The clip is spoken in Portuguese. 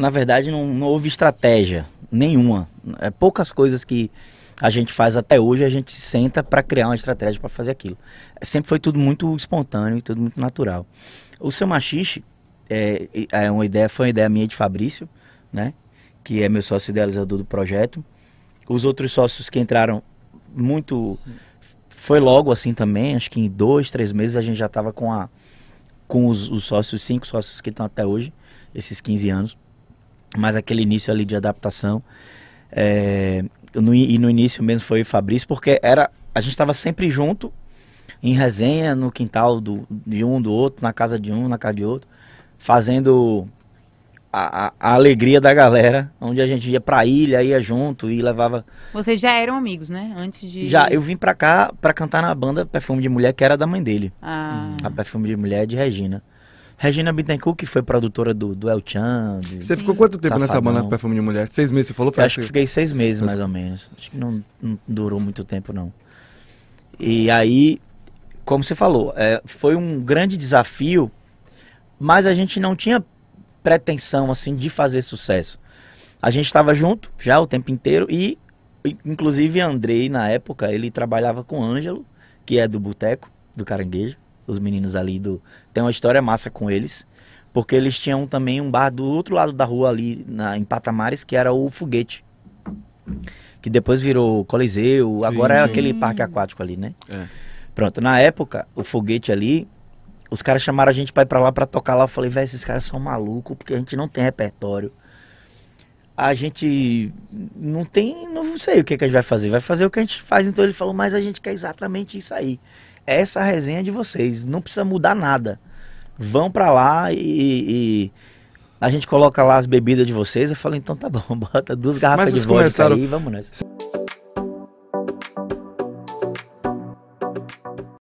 na verdade, não, não houve estratégia nenhuma. É poucas coisas que a gente faz até hoje, a gente se senta para criar uma estratégia para fazer aquilo. É, sempre foi tudo muito espontâneo e tudo muito natural. O seu machixe é, é uma ideia, foi uma ideia minha de Fabrício, né? Que é meu sócio idealizador do projeto. Os outros sócios que entraram muito foi logo assim também, acho que em dois, três meses a gente já estava com a com os, os, sócios, cinco sócios que estão até hoje, esses 15 anos. Mas aquele início ali de adaptação. É, no, e no início mesmo foi o Fabrício, porque era, a gente estava sempre junto, em resenha, no quintal do, de um, do outro, na casa de um, na casa de outro, fazendo a, a, a alegria da galera, onde a gente ia a ilha, ia junto e levava. Vocês já eram amigos, né? Antes de. Já, eu vim para cá para cantar na banda Perfume de Mulher, que era da mãe dele. Ah. A Perfume de Mulher é de Regina. Regina Bittencourt, que foi produtora do, do El Chan. você ficou quanto tempo Safadão. nessa banda com Perfume de Mulher? Seis meses, você falou? acho que, assim? que fiquei seis meses, mais assim. ou menos. Acho que não, não durou muito tempo, não. E aí, como você falou, é, foi um grande desafio, mas a gente não tinha pretensão, assim, de fazer sucesso. A gente estava junto já o tempo inteiro e, inclusive, Andrei, na época, ele trabalhava com o Ângelo, que é do Boteco, do Caranguejo os meninos ali do. Tem uma história massa com eles. Porque eles tinham também um bar do outro lado da rua ali, na, em Patamares, que era o Foguete. Que depois virou Coliseu, sim, agora é sim. é aquele parque aquático ali, né? É. Pronto, na época, o foguete ali, os caras chamaram a gente pra ir pra lá pra tocar lá. Eu falei, velho, esses caras são malucos, porque a gente não tem repertório a gente não tem, não sei o que, que a gente vai fazer. Vai fazer o que a gente faz. Então ele falou, mas a gente quer exatamente isso aí. Essa resenha de vocês. Não precisa mudar nada. Vão para lá e, e a gente coloca lá as bebidas de vocês. Eu falei, então tá bom, bota duas garrafas Mas de vodka começaram... aí, vamos nessa.